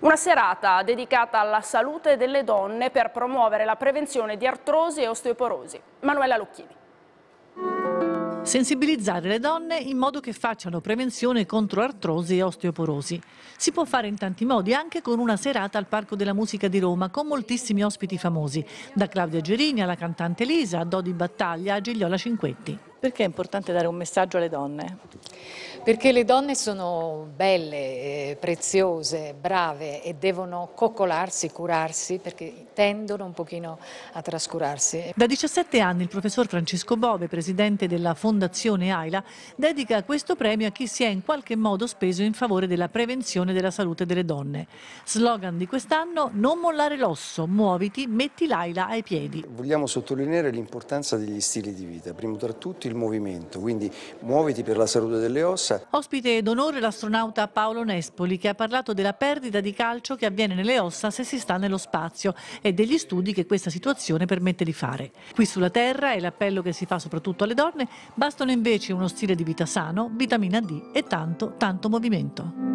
Una serata dedicata alla salute delle donne per promuovere la prevenzione di artrosi e osteoporosi. Manuela Lucchini. Sensibilizzare le donne in modo che facciano prevenzione contro artrosi e osteoporosi. Si può fare in tanti modi, anche con una serata al Parco della Musica di Roma, con moltissimi ospiti famosi, da Claudia Gerini alla cantante Elisa, a Dodi Battaglia, a Gigliola Cinquetti. Perché è importante dare un messaggio alle donne? Perché le donne sono belle, eh, preziose, brave e devono coccolarsi, curarsi, perché tendono un pochino a trascurarsi. Da 17 anni il professor Francesco Bove, presidente della Fondazione AILA, dedica questo premio a chi si è in qualche modo speso in favore della prevenzione della salute delle donne. Slogan di quest'anno, non mollare l'osso, muoviti, metti l'AILA ai piedi. Vogliamo sottolineare l'importanza degli stili di vita, primo tra tutti il movimento, quindi muoviti per la salute delle ossa, Sud. Ospite d'onore l'astronauta Paolo Nespoli che ha parlato della perdita di calcio che avviene nelle ossa se si sta nello spazio e degli studi che questa situazione permette di fare. Qui sulla Terra, e l'appello che si fa soprattutto alle donne, bastano invece uno stile di vita sano, vitamina D e tanto, tanto movimento.